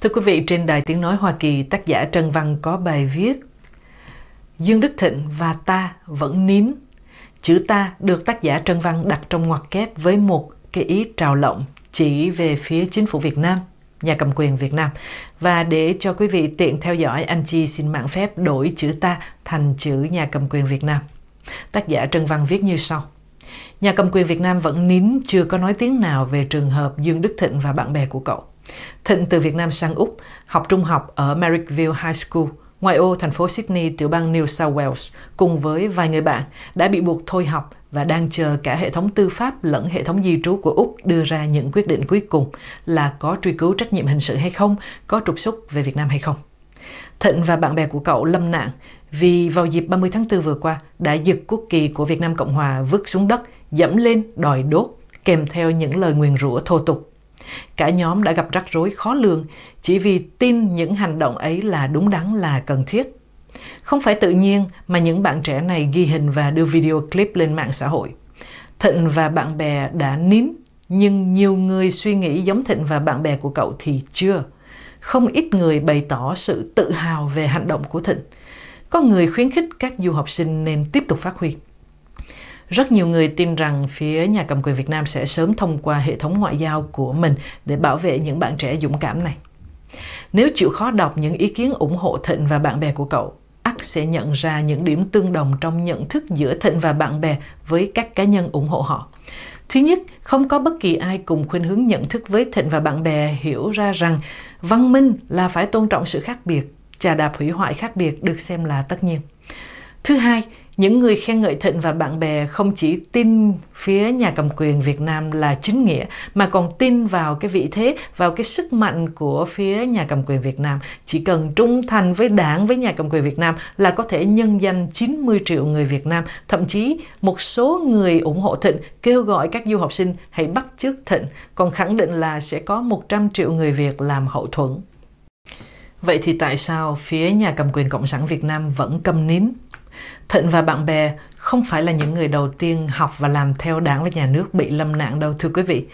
Thưa quý vị, trên Đài Tiếng Nói Hoa Kỳ, tác giả Trần Văn có bài viết Dương Đức Thịnh và ta vẫn nín. Chữ ta được tác giả Trần Văn đặt trong ngoặc kép với một cái ý trào lộng chỉ về phía chính phủ Việt Nam nhà cầm quyền Việt Nam. Và để cho quý vị tiện theo dõi, anh Chi xin mạng phép đổi chữ ta thành chữ nhà cầm quyền Việt Nam. Tác giả Trần Văn viết như sau. Nhà cầm quyền Việt Nam vẫn nín chưa có nói tiếng nào về trường hợp Dương Đức Thịnh và bạn bè của cậu. Thịnh từ Việt Nam sang Úc, học trung học ở Merrickville High School, ngoại ô thành phố Sydney tiểu bang New South Wales, cùng với vài người bạn đã bị buộc thôi học và đang chờ cả hệ thống tư pháp lẫn hệ thống di trú của Úc đưa ra những quyết định cuối cùng là có truy cứu trách nhiệm hình sự hay không, có trục xuất về Việt Nam hay không. Thịnh và bạn bè của cậu lâm nạn vì vào dịp 30 tháng 4 vừa qua đã giật quốc kỳ của Việt Nam Cộng Hòa vứt xuống đất, dẫm lên, đòi đốt, kèm theo những lời nguyền rủa thô tục. Cả nhóm đã gặp rắc rối khó lường chỉ vì tin những hành động ấy là đúng đắn là cần thiết không phải tự nhiên mà những bạn trẻ này ghi hình và đưa video clip lên mạng xã hội. Thịnh và bạn bè đã nín, nhưng nhiều người suy nghĩ giống Thịnh và bạn bè của cậu thì chưa. Không ít người bày tỏ sự tự hào về hành động của Thịnh. Có người khuyến khích các du học sinh nên tiếp tục phát huy. Rất nhiều người tin rằng phía nhà cầm quyền Việt Nam sẽ sớm thông qua hệ thống ngoại giao của mình để bảo vệ những bạn trẻ dũng cảm này. Nếu chịu khó đọc những ý kiến ủng hộ Thịnh và bạn bè của cậu, sẽ nhận ra những điểm tương đồng trong nhận thức giữa Thịnh và bạn bè với các cá nhân ủng hộ họ. Thứ nhất, không có bất kỳ ai cùng khuynh hướng nhận thức với Thịnh và bạn bè hiểu ra rằng văn minh là phải tôn trọng sự khác biệt, trà đạp hủy hoại khác biệt được xem là tất nhiên. Thứ hai, những người khen ngợi Thịnh và bạn bè không chỉ tin phía nhà cầm quyền Việt Nam là chính nghĩa mà còn tin vào cái vị thế, vào cái sức mạnh của phía nhà cầm quyền Việt Nam. Chỉ cần trung thành với đảng, với nhà cầm quyền Việt Nam là có thể nhân danh 90 triệu người Việt Nam. Thậm chí một số người ủng hộ Thịnh kêu gọi các du học sinh hãy bắt chước Thịnh, còn khẳng định là sẽ có 100 triệu người Việt làm hậu thuẫn. Vậy thì tại sao phía nhà cầm quyền Cộng sản Việt Nam vẫn cầm nín? Thịnh và bạn bè không phải là những người đầu tiên học và làm theo đảng và nhà nước bị lâm nạn đâu thưa quý vị.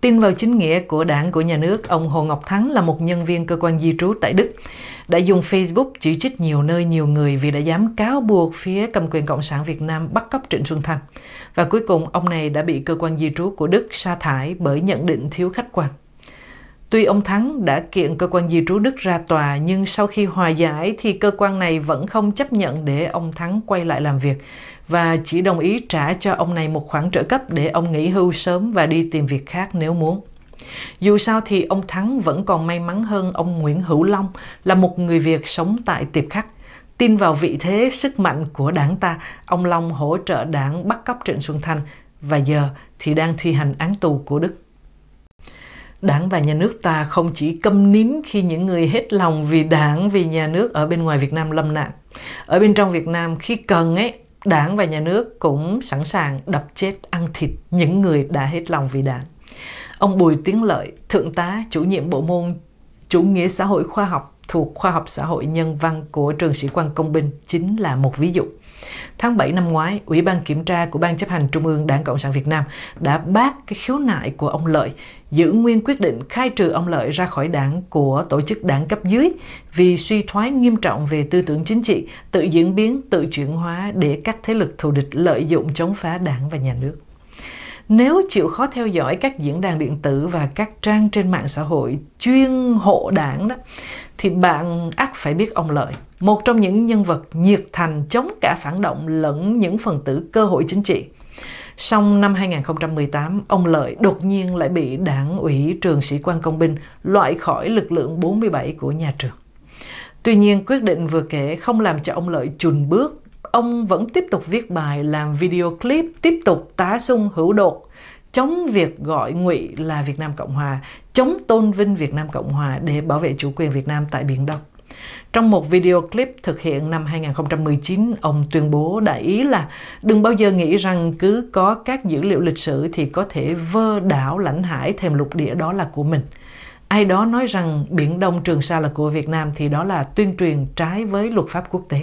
Tin vào chính nghĩa của đảng của nhà nước, ông Hồ Ngọc Thắng là một nhân viên cơ quan di trú tại Đức, đã dùng Facebook chỉ trích nhiều nơi nhiều người vì đã dám cáo buộc phía cầm quyền Cộng sản Việt Nam bắt cóc Trịnh Xuân Thanh. Và cuối cùng, ông này đã bị cơ quan di trú của Đức sa thải bởi nhận định thiếu khách quan. Tuy ông Thắng đã kiện cơ quan di trú Đức ra tòa nhưng sau khi hòa giải thì cơ quan này vẫn không chấp nhận để ông Thắng quay lại làm việc và chỉ đồng ý trả cho ông này một khoản trợ cấp để ông nghỉ hưu sớm và đi tìm việc khác nếu muốn. Dù sao thì ông Thắng vẫn còn may mắn hơn ông Nguyễn Hữu Long là một người Việt sống tại Tiệp Khắc. Tin vào vị thế, sức mạnh của đảng ta, ông Long hỗ trợ đảng bắt cóc Trịnh Xuân Thanh và giờ thì đang thi hành án tù của Đức. Đảng và nhà nước ta không chỉ câm nín khi những người hết lòng vì đảng, vì nhà nước ở bên ngoài Việt Nam lâm nạn. Ở bên trong Việt Nam khi cần ấy, đảng và nhà nước cũng sẵn sàng đập chết ăn thịt những người đã hết lòng vì đảng. Ông Bùi Tiến Lợi, Thượng tá, chủ nhiệm bộ môn Chủ nghĩa xã hội khoa học thuộc Khoa học xã hội nhân văn của Trường Sĩ quan Công binh chính là một ví dụ. Tháng 7 năm ngoái, Ủy ban Kiểm tra của Ban chấp hành Trung ương Đảng Cộng sản Việt Nam đã bác cái khiếu nại của ông Lợi giữ nguyên quyết định khai trừ ông Lợi ra khỏi đảng của tổ chức đảng cấp dưới vì suy thoái nghiêm trọng về tư tưởng chính trị, tự diễn biến, tự chuyển hóa để các thế lực thù địch lợi dụng chống phá đảng và nhà nước. Nếu chịu khó theo dõi các diễn đàn điện tử và các trang trên mạng xã hội chuyên hộ đảng đó thì bạn ắt phải biết ông Lợi, một trong những nhân vật nhiệt thành chống cả phản động lẫn những phần tử cơ hội chính trị. Song năm 2018, ông Lợi đột nhiên lại bị đảng ủy trường sĩ quan công binh loại khỏi lực lượng 47 của nhà trường. Tuy nhiên, quyết định vừa kể không làm cho ông Lợi chùn bước. Ông vẫn tiếp tục viết bài, làm video clip, tiếp tục tá sung hữu đột, chống việc gọi ngụy là Việt Nam Cộng Hòa, chống tôn vinh Việt Nam Cộng Hòa để bảo vệ chủ quyền Việt Nam tại Biển Đông. Trong một video clip thực hiện năm 2019, ông tuyên bố đại ý là đừng bao giờ nghĩ rằng cứ có các dữ liệu lịch sử thì có thể vơ đảo lãnh hải thềm lục địa đó là của mình. Ai đó nói rằng Biển Đông Trường Sa là của Việt Nam thì đó là tuyên truyền trái với luật pháp quốc tế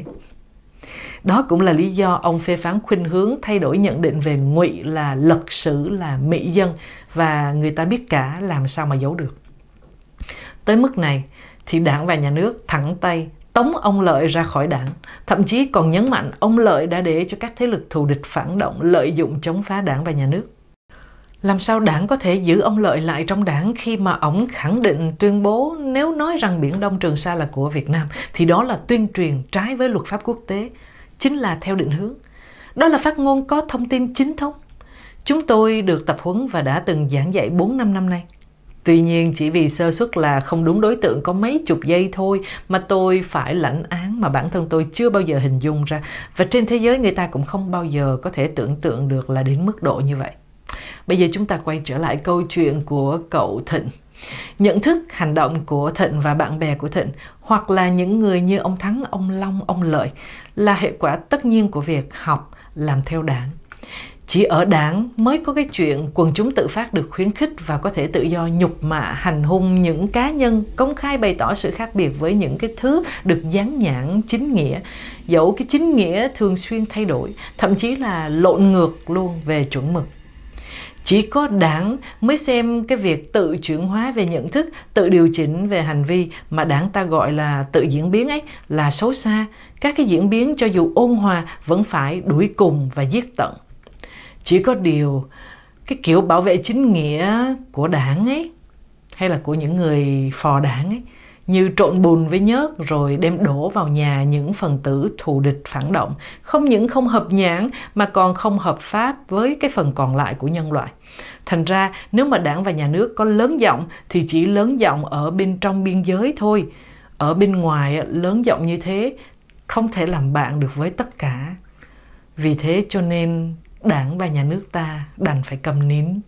đó cũng là lý do ông phê phán khuynh hướng thay đổi nhận định về ngụy là lật sử là mỹ dân và người ta biết cả làm sao mà giấu được tới mức này thì đảng và nhà nước thẳng tay tống ông lợi ra khỏi đảng thậm chí còn nhấn mạnh ông lợi đã để cho các thế lực thù địch phản động lợi dụng chống phá đảng và nhà nước làm sao đảng có thể giữ ông Lợi lại trong đảng khi mà ông khẳng định tuyên bố nếu nói rằng Biển Đông Trường Sa là của Việt Nam thì đó là tuyên truyền trái với luật pháp quốc tế, chính là theo định hướng. Đó là phát ngôn có thông tin chính thống. Chúng tôi được tập huấn và đã từng giảng dạy 4 năm năm nay. Tuy nhiên chỉ vì sơ suất là không đúng đối tượng có mấy chục giây thôi mà tôi phải lãnh án mà bản thân tôi chưa bao giờ hình dung ra. Và trên thế giới người ta cũng không bao giờ có thể tưởng tượng được là đến mức độ như vậy. Bây giờ chúng ta quay trở lại câu chuyện của cậu Thịnh. Nhận thức hành động của Thịnh và bạn bè của Thịnh hoặc là những người như ông Thắng, ông Long, ông Lợi là hệ quả tất nhiên của việc học làm theo đảng. Chỉ ở đảng mới có cái chuyện quần chúng tự phát được khuyến khích và có thể tự do nhục mạ, hành hung những cá nhân công khai bày tỏ sự khác biệt với những cái thứ được dán nhãn chính nghĩa. Dẫu cái chính nghĩa thường xuyên thay đổi, thậm chí là lộn ngược luôn về chuẩn mực chỉ có đảng mới xem cái việc tự chuyển hóa về nhận thức tự điều chỉnh về hành vi mà đảng ta gọi là tự diễn biến ấy là xấu xa các cái diễn biến cho dù ôn hòa vẫn phải đuổi cùng và giết tận chỉ có điều cái kiểu bảo vệ chính nghĩa của đảng ấy hay là của những người phò đảng ấy như trộn bùn với nhớt rồi đem đổ vào nhà những phần tử thù địch phản động, không những không hợp nhãn mà còn không hợp pháp với cái phần còn lại của nhân loại. Thành ra, nếu mà đảng và nhà nước có lớn giọng thì chỉ lớn giọng ở bên trong biên giới thôi. Ở bên ngoài lớn giọng như thế không thể làm bạn được với tất cả. Vì thế cho nên đảng và nhà nước ta đành phải cầm nín